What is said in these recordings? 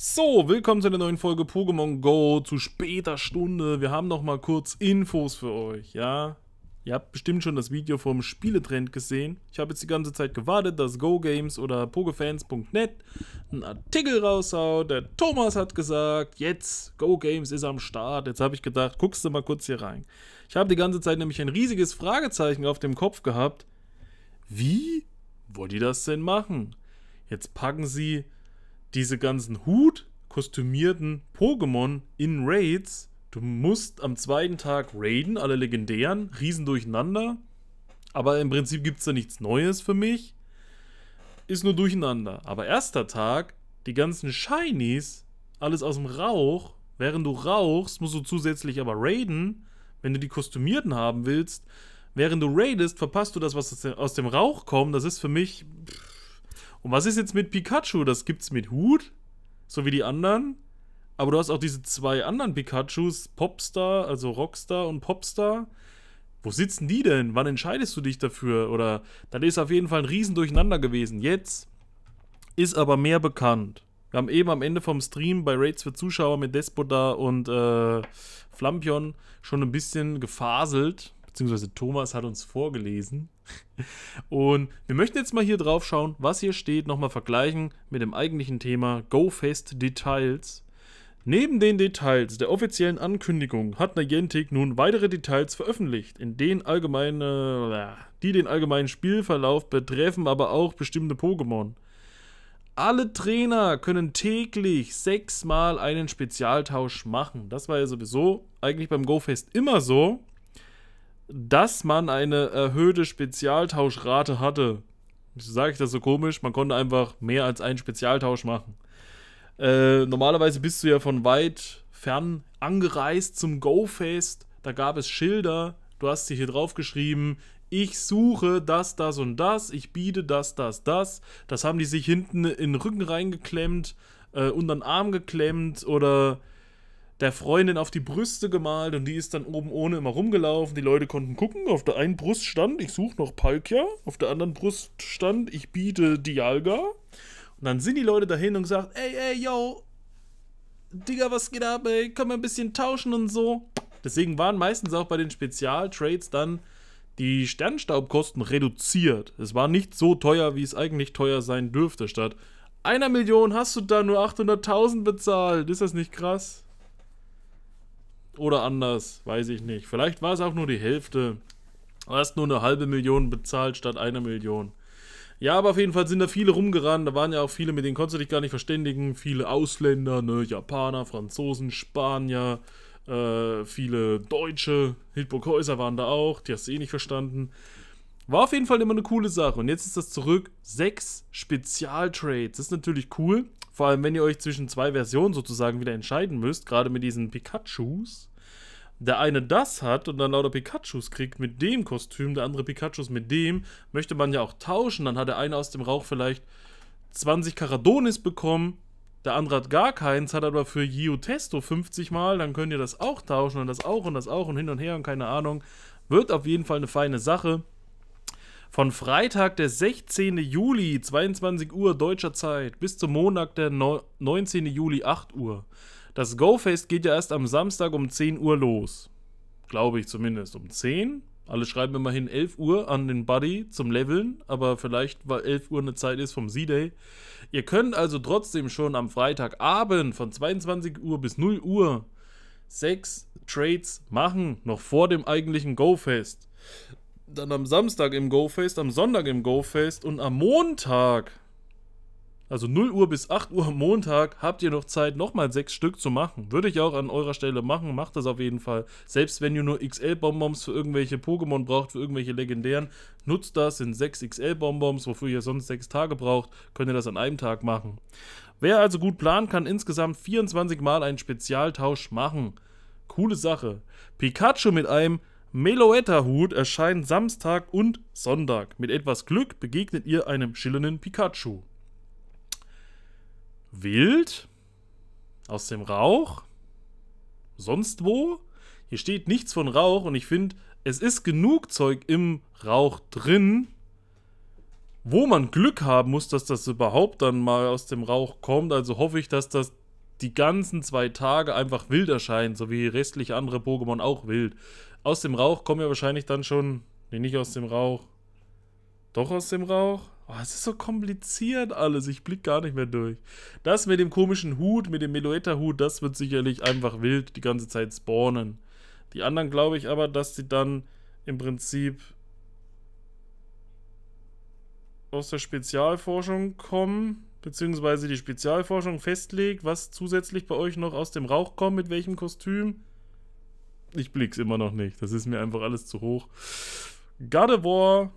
So, willkommen zu einer neuen Folge Pokémon Go zu später Stunde. Wir haben noch mal kurz Infos für euch, ja? Ihr habt bestimmt schon das Video vom Spieletrend gesehen. Ich habe jetzt die ganze Zeit gewartet, dass GoGames oder pokefans.net einen Artikel raushaut. Der Thomas hat gesagt, jetzt GoGames ist am Start. Jetzt habe ich gedacht, guckst du mal kurz hier rein. Ich habe die ganze Zeit nämlich ein riesiges Fragezeichen auf dem Kopf gehabt. Wie wollt ihr das denn machen? Jetzt packen sie diese ganzen Hut kostümierten Pokémon in Raids. Du musst am zweiten Tag raiden, alle legendären, riesen durcheinander. Aber im Prinzip gibt es da nichts Neues für mich. Ist nur durcheinander. Aber erster Tag, die ganzen Shinies, alles aus dem Rauch. Während du rauchst, musst du zusätzlich aber raiden, wenn du die kostümierten haben willst. Während du raidest, verpasst du das, was aus dem Rauch kommt. Das ist für mich. Pff, und was ist jetzt mit Pikachu? Das gibt's mit Hut, so wie die anderen. Aber du hast auch diese zwei anderen Pikachus, Popstar, also Rockstar und Popstar. Wo sitzen die denn? Wann entscheidest du dich dafür? Oder dann ist auf jeden Fall ein Riesendurcheinander gewesen. Jetzt ist aber mehr bekannt. Wir haben eben am Ende vom Stream bei Raids für Zuschauer mit Despota und äh, Flampion schon ein bisschen gefaselt, beziehungsweise Thomas hat uns vorgelesen. Und wir möchten jetzt mal hier drauf schauen, was hier steht, nochmal vergleichen mit dem eigentlichen Thema GoFest Details. Neben den Details der offiziellen Ankündigung hat Niantic nun weitere Details veröffentlicht, in denen allgemeine, die den allgemeinen Spielverlauf betreffen, aber auch bestimmte Pokémon. Alle Trainer können täglich sechsmal einen Spezialtausch machen. Das war ja sowieso eigentlich beim GoFest immer so dass man eine erhöhte Spezialtauschrate hatte. Wieso Sage ich das so komisch? Man konnte einfach mehr als einen Spezialtausch machen. Äh, normalerweise bist du ja von weit fern angereist zum Go-Fest. Da gab es Schilder. Du hast sie hier drauf geschrieben. Ich suche das, das und das. Ich biete das, das, das. Das haben die sich hinten in den Rücken reingeklemmt, äh, unter den Arm geklemmt oder der Freundin auf die Brüste gemalt und die ist dann oben ohne immer rumgelaufen. Die Leute konnten gucken. Auf der einen Brust stand, ich suche noch Palkia. Auf der anderen Brust stand, ich biete Dialga. Und dann sind die Leute dahin und gesagt, ey, ey, yo, Digga, was geht ab, ey, können wir ein bisschen tauschen und so. Deswegen waren meistens auch bei den Spezialtrades dann die Sternstaubkosten reduziert. Es war nicht so teuer, wie es eigentlich teuer sein dürfte. Statt einer Million hast du da nur 800.000 bezahlt. Ist das nicht krass? oder anders, weiß ich nicht. Vielleicht war es auch nur die Hälfte. Du hast nur eine halbe Million bezahlt statt einer Million. Ja, aber auf jeden Fall sind da viele rumgerannt. Da waren ja auch viele, mit denen konntest du dich gar nicht verständigen. Viele Ausländer, ne, Japaner, Franzosen, Spanier, äh, viele Deutsche. Hildburg Häuser waren da auch, die hast du eh nicht verstanden. War auf jeden Fall immer eine coole Sache. Und jetzt ist das zurück. Sechs Spezialtrades. Das ist natürlich cool. Vor allem, wenn ihr euch zwischen zwei Versionen sozusagen wieder entscheiden müsst. Gerade mit diesen Pikachus der eine das hat und dann lauter Pikachus kriegt mit dem Kostüm, der andere Pikachus mit dem, möchte man ja auch tauschen. Dann hat der eine aus dem Rauch vielleicht 20 Karadonis bekommen, der andere hat gar keins, hat aber für Gio Testo 50 Mal, dann könnt ihr das auch tauschen und das auch und das auch und hin und her und keine Ahnung. Wird auf jeden Fall eine feine Sache. Von Freitag, der 16. Juli, 22 Uhr deutscher Zeit, bis zum Montag, der 19. Juli, 8 Uhr. Das Go-Fest geht ja erst am Samstag um 10 Uhr los. Glaube ich zumindest. Um 10. Alle schreiben immerhin 11 Uhr an den Buddy zum Leveln, aber vielleicht, weil 11 Uhr eine Zeit ist vom Z-Day. Ihr könnt also trotzdem schon am Freitagabend von 22 Uhr bis 0 Uhr sechs Trades machen, noch vor dem eigentlichen Go-Fest. Dann am Samstag im Go-Fest, am Sonntag im Go-Fest und am Montag also 0 Uhr bis 8 Uhr am Montag habt ihr noch Zeit, nochmal sechs Stück zu machen. Würde ich auch an eurer Stelle machen. Macht das auf jeden Fall. Selbst wenn ihr nur XL-Bonbons für irgendwelche Pokémon braucht, für irgendwelche legendären, nutzt das. Sind 6 XL-Bonbons, wofür ihr sonst sechs Tage braucht, könnt ihr das an einem Tag machen. Wer also gut plant, kann insgesamt 24 Mal einen Spezialtausch machen. Coole Sache. Pikachu mit einem Meloetta-Hut erscheint Samstag und Sonntag. Mit etwas Glück begegnet ihr einem schillernden Pikachu. Wild? Aus dem Rauch? Sonst wo? Hier steht nichts von Rauch und ich finde, es ist genug Zeug im Rauch drin, wo man Glück haben muss, dass das überhaupt dann mal aus dem Rauch kommt. Also hoffe ich, dass das die ganzen zwei Tage einfach wild erscheint, so wie restliche andere Pokémon auch wild. Aus dem Rauch kommen ja wahrscheinlich dann schon. Nee, nicht aus dem Rauch. Doch aus dem Rauch? Oh, es ist so kompliziert alles. Ich blick gar nicht mehr durch. Das mit dem komischen Hut, mit dem Meloetta-Hut, das wird sicherlich einfach wild die ganze Zeit spawnen. Die anderen glaube ich aber, dass sie dann im Prinzip aus der Spezialforschung kommen, beziehungsweise die Spezialforschung festlegt, was zusätzlich bei euch noch aus dem Rauch kommt, mit welchem Kostüm. Ich blick's immer noch nicht. Das ist mir einfach alles zu hoch. God of War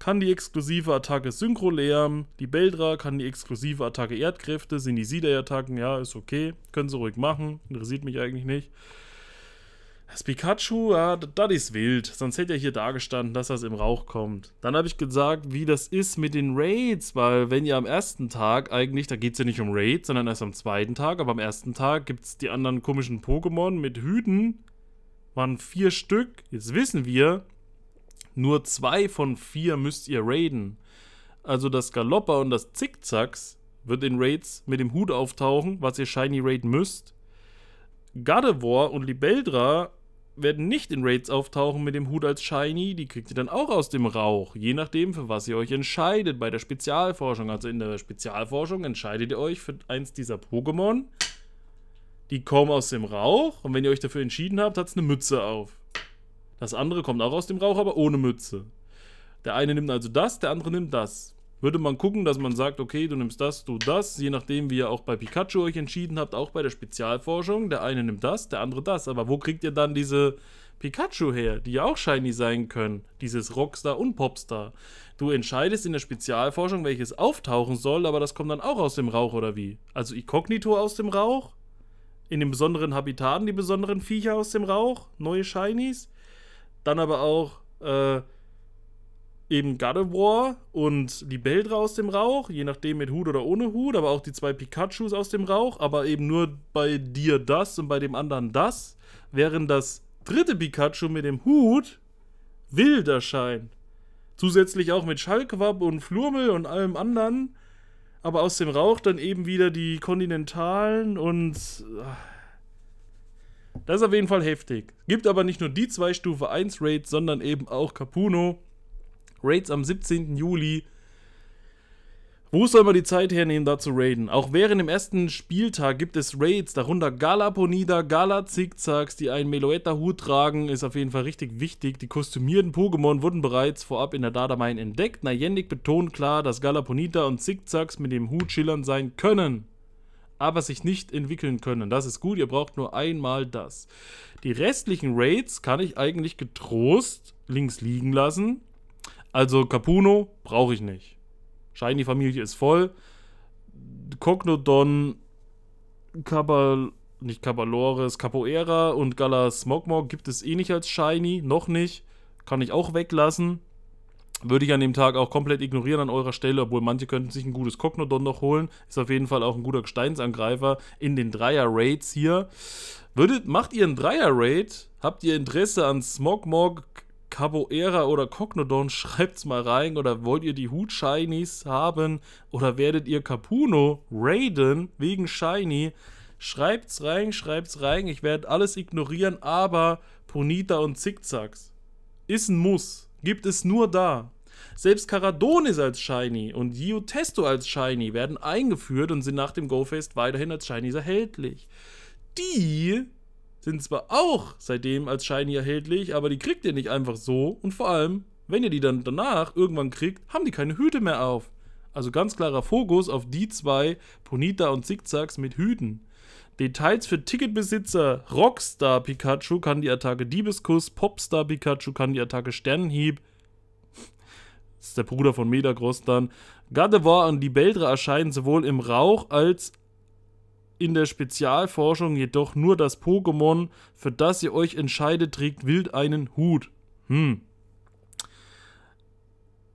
kann die exklusive Attacke Synchro-Lärm, die Beldra kann die exklusive Attacke Erdkräfte, sind die Sidey-Attacken, ja, ist okay, können sie ruhig machen, interessiert mich eigentlich nicht. Das Pikachu, ja, das ist wild. Sonst hätte er hier dargestanden, dass das im Rauch kommt. Dann habe ich gesagt, wie das ist mit den Raids, weil wenn ihr am ersten Tag eigentlich, da geht es ja nicht um Raids, sondern erst am zweiten Tag, aber am ersten Tag gibt es die anderen komischen Pokémon mit Hüten. Waren vier Stück. Jetzt wissen wir, nur zwei von vier müsst ihr raiden. Also das Galopper und das Zickzacks wird in Raids mit dem Hut auftauchen, was ihr Shiny raiden müsst. Gardevoir und Libeldra werden nicht in Raids auftauchen mit dem Hut als Shiny, die kriegt ihr dann auch aus dem Rauch, je nachdem, für was ihr euch entscheidet bei der Spezialforschung. Also in der Spezialforschung entscheidet ihr euch für eins dieser Pokémon, die kommen aus dem Rauch und wenn ihr euch dafür entschieden habt, hat es eine Mütze auf. Das andere kommt auch aus dem Rauch, aber ohne Mütze. Der eine nimmt also das, der andere nimmt das. Würde man gucken, dass man sagt, okay, du nimmst das, du das, je nachdem, wie ihr auch bei Pikachu euch entschieden habt, auch bei der Spezialforschung. Der eine nimmt das, der andere das. Aber wo kriegt ihr dann diese Pikachu her, die ja auch shiny sein können? Dieses Rockstar und Popstar. Du entscheidest in der Spezialforschung, welches auftauchen soll, aber das kommt dann auch aus dem Rauch oder wie? Also Inkognito aus dem Rauch? In den besonderen Habitaten die besonderen Viecher aus dem Rauch? Neue Shinies? Dann aber auch äh, eben God of War und Libeldra aus dem Rauch, je nachdem mit Hut oder ohne Hut, aber auch die zwei Pikachus aus dem Rauch, aber eben nur bei dir das und bei dem anderen das, während das dritte Pikachu mit dem Hut wild erscheint. Zusätzlich auch mit Schallquapp und Flurmel und allem anderen, aber aus dem Rauch dann eben wieder die Kontinentalen und ach, das ist auf jeden Fall heftig. Gibt aber nicht nur die 2 Stufe 1 Raids, sondern eben auch Capuno. Raids am 17. Juli. Wo soll man die Zeit hernehmen, da zu raiden? Auch während dem ersten Spieltag gibt es Raids, darunter Galaponida, Ponida, Gala Zickzacks, die einen Meloetta-Hut tragen, ist auf jeden Fall richtig wichtig. Die kostümierten Pokémon wurden bereits vorab in der Datamine entdeckt. Nayendik betont klar, dass Galaponida und Zigzags mit dem Hut schillern sein können aber sich nicht entwickeln können. Das ist gut, ihr braucht nur einmal das. Die restlichen Raids kann ich eigentlich getrost links liegen lassen. Also Capuno brauche ich nicht. Shiny Familie ist voll. Cognodon, Kabal, nicht Kabalores, Capoeira und Gala Smogmog gibt es eh nicht als Shiny, noch nicht. Kann ich auch weglassen. Würde ich an dem Tag auch komplett ignorieren an eurer Stelle, obwohl manche könnten sich ein gutes Cognodon noch holen. Ist auf jeden Fall auch ein guter Gesteinsangreifer in den Dreier-Raids hier. Würdet, macht ihr einen Dreier-Raid? Habt ihr Interesse an Smogmog, Caboera oder Cognodon? Schreibt's mal rein. Oder wollt ihr die Hut-Shinies haben? Oder werdet ihr Capuno raiden wegen Shiny? Schreibt's rein, schreibt's rein. Ich werde alles ignorieren, aber Ponita und Zickzacks ist ein Muss. Gibt es nur da. Selbst Karadonis als Shiny und Yu Testo als Shiny werden eingeführt und sind nach dem GoFest weiterhin als Shinies erhältlich. Die sind zwar auch seitdem als Shiny erhältlich, aber die kriegt ihr nicht einfach so und vor allem, wenn ihr die dann danach irgendwann kriegt, haben die keine Hüte mehr auf. Also ganz klarer Fokus auf die zwei, Ponita und Zickzacks mit Hüten. Details für Ticketbesitzer Rockstar Pikachu kann die Attacke Diebeskuss, Popstar Pikachu kann die Attacke Sternenhieb. Das ist der Bruder von Metagross dann. Gardevoir und die Beldra erscheinen sowohl im Rauch als in der Spezialforschung, jedoch nur das Pokémon, für das ihr euch entscheidet, trägt wild einen Hut. Hm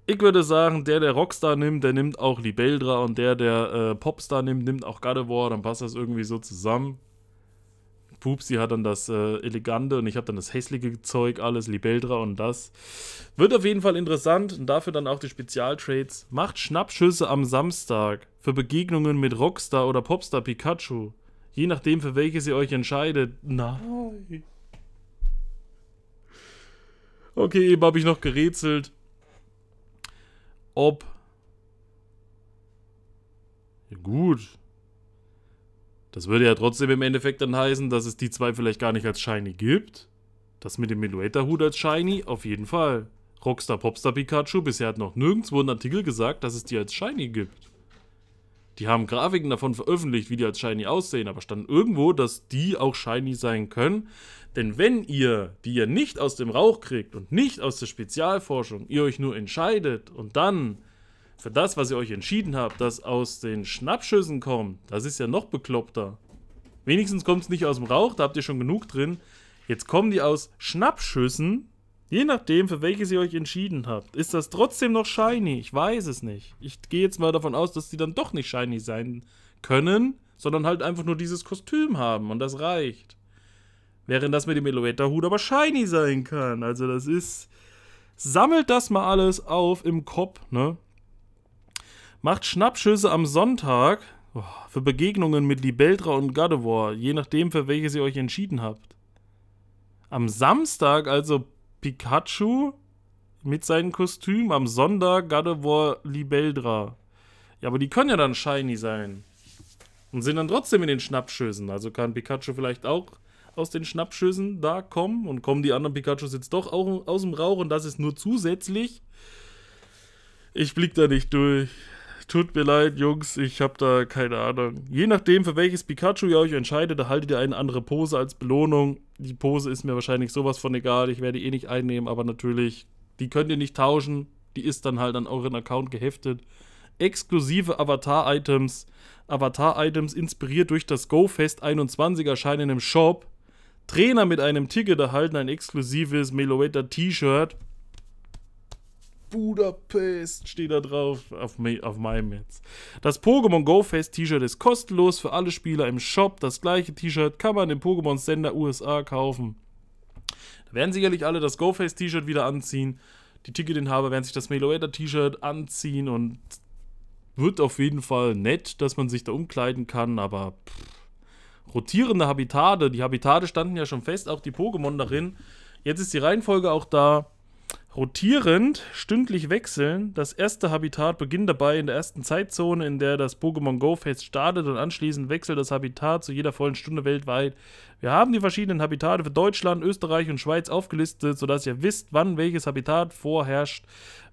ich würde sagen, der, der Rockstar nimmt, der nimmt auch Libeldra und der, der äh, Popstar nimmt, nimmt auch God War, dann passt das irgendwie so zusammen. Pupsi hat dann das äh, Elegante und ich habe dann das hässliche Zeug, alles, Libeldra und das. Wird auf jeden Fall interessant und dafür dann auch die Spezialtrades. Macht Schnappschüsse am Samstag für Begegnungen mit Rockstar oder Popstar Pikachu. Je nachdem, für welches ihr euch entscheidet. Nein. Okay, eben habe ich noch gerätselt ob... gut. Das würde ja trotzdem im Endeffekt dann heißen, dass es die zwei vielleicht gar nicht als Shiny gibt. Das mit dem Milueta-Hut als Shiny, auf jeden Fall. Rockstar Popstar Pikachu, bisher hat noch nirgendwo ein Artikel gesagt, dass es die als Shiny gibt. Die haben Grafiken davon veröffentlicht, wie die als Shiny aussehen, aber stand irgendwo, dass die auch Shiny sein können. Denn wenn ihr, die ihr nicht aus dem Rauch kriegt und nicht aus der Spezialforschung, ihr euch nur entscheidet und dann für das, was ihr euch entschieden habt, das aus den Schnappschüssen kommt, das ist ja noch bekloppter. Wenigstens kommt es nicht aus dem Rauch, da habt ihr schon genug drin. Jetzt kommen die aus Schnappschüssen Je nachdem, für welches ihr euch entschieden habt, ist das trotzdem noch shiny. Ich weiß es nicht. Ich gehe jetzt mal davon aus, dass die dann doch nicht shiny sein können, sondern halt einfach nur dieses Kostüm haben und das reicht. Während das mit dem Elevator-Hut aber shiny sein kann. Also das ist... Sammelt das mal alles auf im Kopf, ne? Macht Schnappschüsse am Sonntag oh, für Begegnungen mit Libeldra und Gardevoir, je nachdem, für welches ihr euch entschieden habt. Am Samstag also Pikachu mit seinem Kostüm am Sonntag God of War Libeldra. Ja, aber die können ja dann shiny sein. Und sind dann trotzdem in den Schnappschüssen. Also kann Pikachu vielleicht auch aus den Schnappschüssen da kommen. Und kommen die anderen Pikachus jetzt doch auch aus dem Rauch. Und das ist nur zusätzlich. Ich blick da nicht durch. Tut mir leid, Jungs, ich habe da keine Ahnung. Je nachdem, für welches Pikachu ihr euch entscheidet, erhaltet ihr eine andere Pose als Belohnung. Die Pose ist mir wahrscheinlich sowas von egal. Ich werde eh nicht einnehmen, aber natürlich, die könnt ihr nicht tauschen. Die ist dann halt an euren Account geheftet. Exklusive Avatar-Items. Avatar-Items inspiriert durch das GoFest 21 erscheinen im Shop. Trainer mit einem Ticket erhalten ein exklusives Meloetta T-Shirt. Budapest steht da drauf, auf, me auf meinem jetzt. Das Pokémon Go Fest T-Shirt ist kostenlos für alle Spieler im Shop. Das gleiche T-Shirt kann man im Pokémon Sender USA kaufen. Da werden sicherlich alle das Go Fest T-Shirt wieder anziehen. Die Ticketinhaber werden sich das Meloetta T-Shirt anziehen und wird auf jeden Fall nett, dass man sich da umkleiden kann, aber pff. rotierende Habitate, die Habitate standen ja schon fest, auch die Pokémon darin. Jetzt ist die Reihenfolge auch da rotierend stündlich wechseln. Das erste Habitat beginnt dabei in der ersten Zeitzone, in der das Pokémon Go Fest startet und anschließend wechselt das Habitat zu jeder vollen Stunde weltweit. Wir haben die verschiedenen Habitate für Deutschland, Österreich und Schweiz aufgelistet, sodass ihr wisst, wann welches Habitat vorherrscht,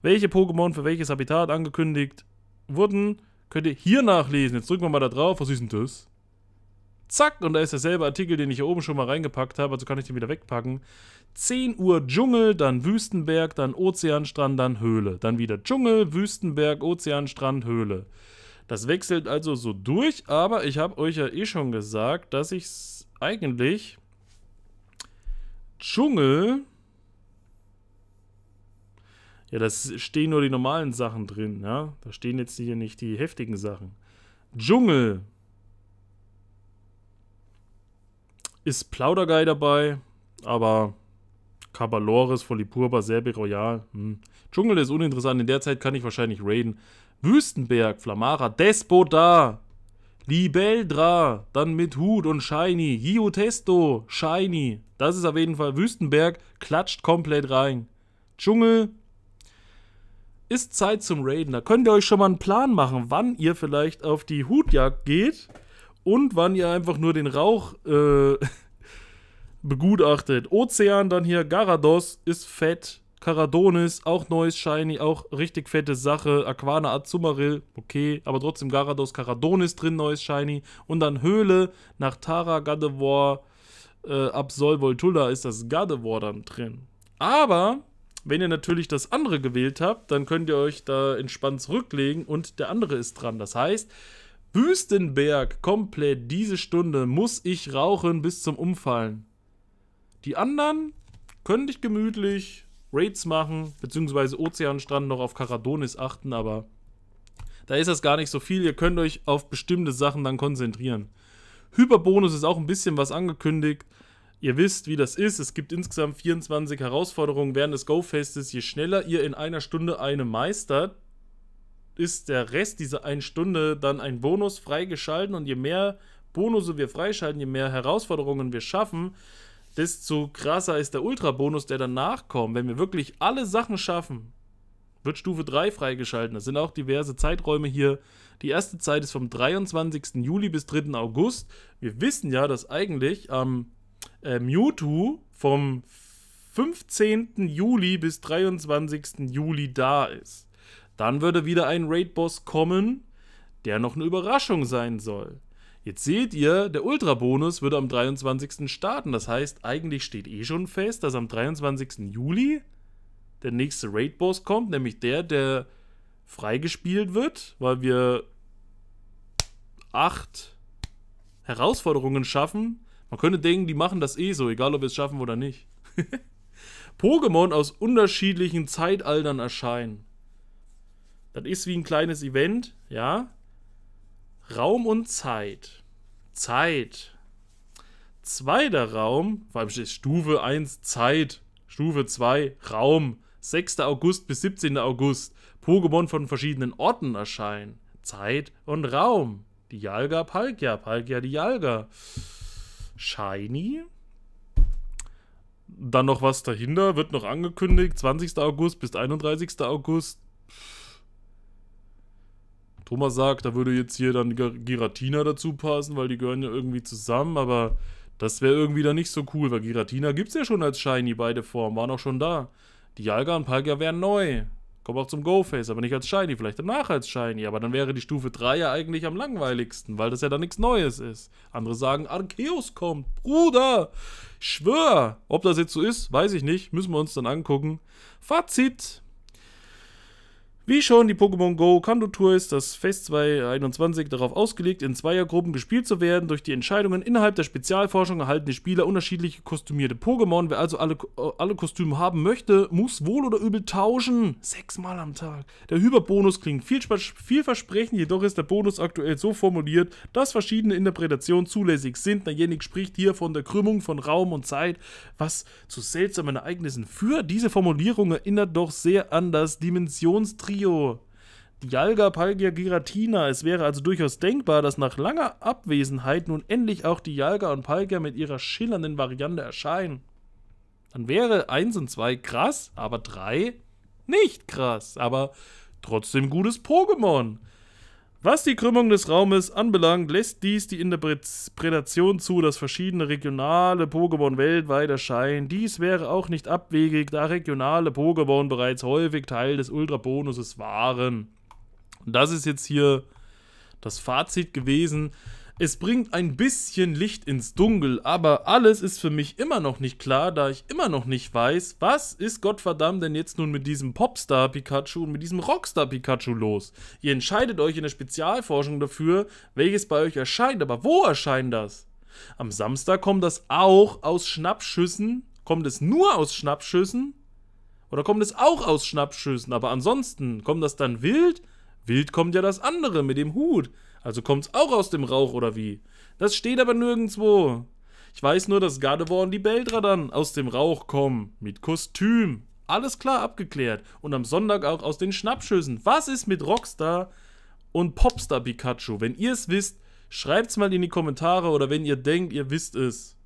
welche Pokémon für welches Habitat angekündigt wurden. Könnt ihr hier nachlesen. Jetzt drücken wir mal da drauf. Was ist denn das? Zack, und da ist derselbe Artikel, den ich hier oben schon mal reingepackt habe, also kann ich den wieder wegpacken. 10 Uhr Dschungel, dann Wüstenberg, dann Ozeanstrand, dann Höhle. Dann wieder Dschungel, Wüstenberg, Ozeanstrand, Höhle. Das wechselt also so durch, aber ich habe euch ja eh schon gesagt, dass ich eigentlich Dschungel... Ja, das stehen nur die normalen Sachen drin, ja. Da stehen jetzt hier nicht die heftigen Sachen. Dschungel ist Plauderguy dabei, aber Cabalores, Volipurba, Serbi Royal. Hm. Dschungel ist uninteressant. In der Zeit kann ich wahrscheinlich raiden. Wüstenberg, Flamara, Despo da. Libeldra, dann mit Hut und Shiny, Giotesto, Shiny. Das ist auf jeden Fall Wüstenberg, klatscht komplett rein. Dschungel ist Zeit zum Raiden. Da könnt ihr euch schon mal einen Plan machen, wann ihr vielleicht auf die Hutjagd geht und wann ihr einfach nur den Rauch äh, begutachtet. Ozean dann hier, Garados ist fett. Caradonis, auch neues Shiny, auch richtig fette Sache. Aquana Azumarill, okay, aber trotzdem Garados, Caradonis drin, neues Shiny. Und dann Höhle nach Tara, Gardevoir, äh, Absol, Voltulla ist das Gardevoir dann drin. Aber wenn ihr natürlich das andere gewählt habt, dann könnt ihr euch da entspannt zurücklegen und der andere ist dran. Das heißt, Wüstenberg, komplett diese Stunde muss ich rauchen bis zum Umfallen. Die anderen können dich gemütlich Raids machen, beziehungsweise Ozeanstrand noch auf Karadonis achten, aber da ist das gar nicht so viel. Ihr könnt euch auf bestimmte Sachen dann konzentrieren. Hyperbonus ist auch ein bisschen was angekündigt. Ihr wisst, wie das ist. Es gibt insgesamt 24 Herausforderungen während des Go-Festes. Je schneller ihr in einer Stunde eine meistert, ist der Rest dieser einen Stunde dann ein Bonus freigeschalten und je mehr Bonus wir freischalten, je mehr Herausforderungen wir schaffen, desto krasser ist der Ultra-Bonus, der danach kommt. Wenn wir wirklich alle Sachen schaffen, wird Stufe 3 freigeschalten. Das sind auch diverse Zeiträume hier. Die erste Zeit ist vom 23. Juli bis 3. August. Wir wissen ja, dass eigentlich am ähm, äh, Mewtwo vom 15. Juli bis 23. Juli da ist. Dann würde wieder ein Raid-Boss kommen, der noch eine Überraschung sein soll. Jetzt seht ihr, der Ultra-Bonus würde am 23. starten. Das heißt, eigentlich steht eh schon fest, dass am 23. Juli der nächste Raid-Boss kommt, nämlich der, der freigespielt wird, weil wir acht Herausforderungen schaffen. Man könnte denken, die machen das eh so, egal ob wir es schaffen oder nicht. Pokémon aus unterschiedlichen Zeitaltern erscheinen. Das ist wie ein kleines Event, ja. Raum und Zeit. Zeit. Zweiter Raum, vor allem steht Stufe 1 Zeit, Stufe 2 Raum. 6. August bis 17. August. Pokémon von verschiedenen Orten erscheinen. Zeit und Raum. Die Jalga Palkia, Palkia die Jalga. Shiny. Dann noch was dahinter, wird noch angekündigt. 20. August bis 31. August. Thomas sagt, da würde jetzt hier dann Giratina dazu passen, weil die gehören ja irgendwie zusammen, aber das wäre irgendwie dann nicht so cool, weil Giratina gibt es ja schon als Shiny, beide Formen, waren auch schon da. Die Jalga und Palkia wären neu. Kommt auch zum Go-Face, aber nicht als Shiny, vielleicht danach als Shiny. Aber dann wäre die Stufe 3 ja eigentlich am langweiligsten, weil das ja dann nichts Neues ist. Andere sagen, Arceus kommt, Bruder! schwör! Ob das jetzt so ist, weiß ich nicht, müssen wir uns dann angucken. Fazit! Wie schon die Pokémon Go Kanto Tour ist das Fest 2021 darauf ausgelegt, in Zweiergruppen gespielt zu werden. Durch die Entscheidungen innerhalb der Spezialforschung erhalten die Spieler unterschiedliche kostümierte Pokémon. Wer also alle, alle Kostüme haben möchte, muss wohl oder übel tauschen. Sechsmal am Tag. Der Hyperbonus klingt vielversprechend, jedoch ist der Bonus aktuell so formuliert, dass verschiedene Interpretationen zulässig sind. Najenik spricht hier von der Krümmung von Raum und Zeit, was zu seltsamen Ereignissen führt. Diese Formulierung erinnert doch sehr an das Dimensionstrieb Trio. Dialga, Palgia, Giratina. Es wäre also durchaus denkbar, dass nach langer Abwesenheit nun endlich auch Dialga und Palgia mit ihrer schillernden Variante erscheinen. Dann wäre 1 und 2 krass, aber 3 nicht krass, aber trotzdem gutes Pokémon. Was die Krümmung des Raumes anbelangt, lässt dies die Interpretation zu, dass verschiedene regionale Pokémon weltweit erscheinen. Dies wäre auch nicht abwegig, da regionale Pokémon bereits häufig Teil des Ultra-Bonuses waren. Und das ist jetzt hier das Fazit gewesen. Es bringt ein bisschen Licht ins Dunkel, aber alles ist für mich immer noch nicht klar, da ich immer noch nicht weiß, was ist Gottverdammt denn jetzt nun mit diesem Popstar Pikachu und mit diesem Rockstar Pikachu los? Ihr entscheidet euch in der Spezialforschung dafür, welches bei euch erscheint, aber wo erscheint das? Am Samstag kommt das auch aus Schnappschüssen. Kommt es nur aus Schnappschüssen? Oder kommt es auch aus Schnappschüssen? Aber ansonsten kommt das dann wild? Wild kommt ja das andere mit dem Hut. Also kommt's auch aus dem Rauch oder wie? Das steht aber nirgendwo. Ich weiß nur, dass Gardevoir und die Beldra dann aus dem Rauch kommen. Mit Kostüm. Alles klar abgeklärt. Und am Sonntag auch aus den Schnappschüssen. Was ist mit Rockstar und Popstar Pikachu? Wenn ihr es wisst, schreibt's mal in die Kommentare oder wenn ihr denkt, ihr wisst es.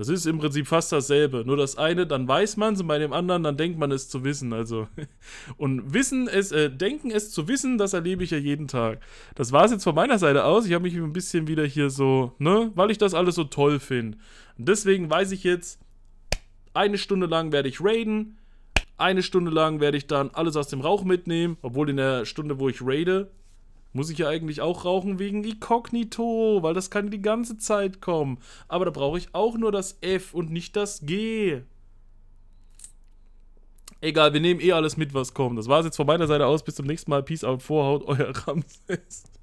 Das ist im Prinzip fast dasselbe. Nur das eine, dann weiß man es und bei dem anderen, dann denkt man es zu wissen. Also, und wissen es, äh, denken es zu wissen, das erlebe ich ja jeden Tag. Das war es jetzt von meiner Seite aus. Ich habe mich ein bisschen wieder hier so, ne, weil ich das alles so toll finde. Und deswegen weiß ich jetzt, eine Stunde lang werde ich raiden. Eine Stunde lang werde ich dann alles aus dem Rauch mitnehmen, obwohl in der Stunde, wo ich raide, muss ich ja eigentlich auch rauchen wegen Inkognito, weil das kann die ganze Zeit kommen. Aber da brauche ich auch nur das F und nicht das G. Egal, wir nehmen eh alles mit, was kommt. Das war es jetzt von meiner Seite aus. Bis zum nächsten Mal. Peace out, Vorhaut, euer Ramses.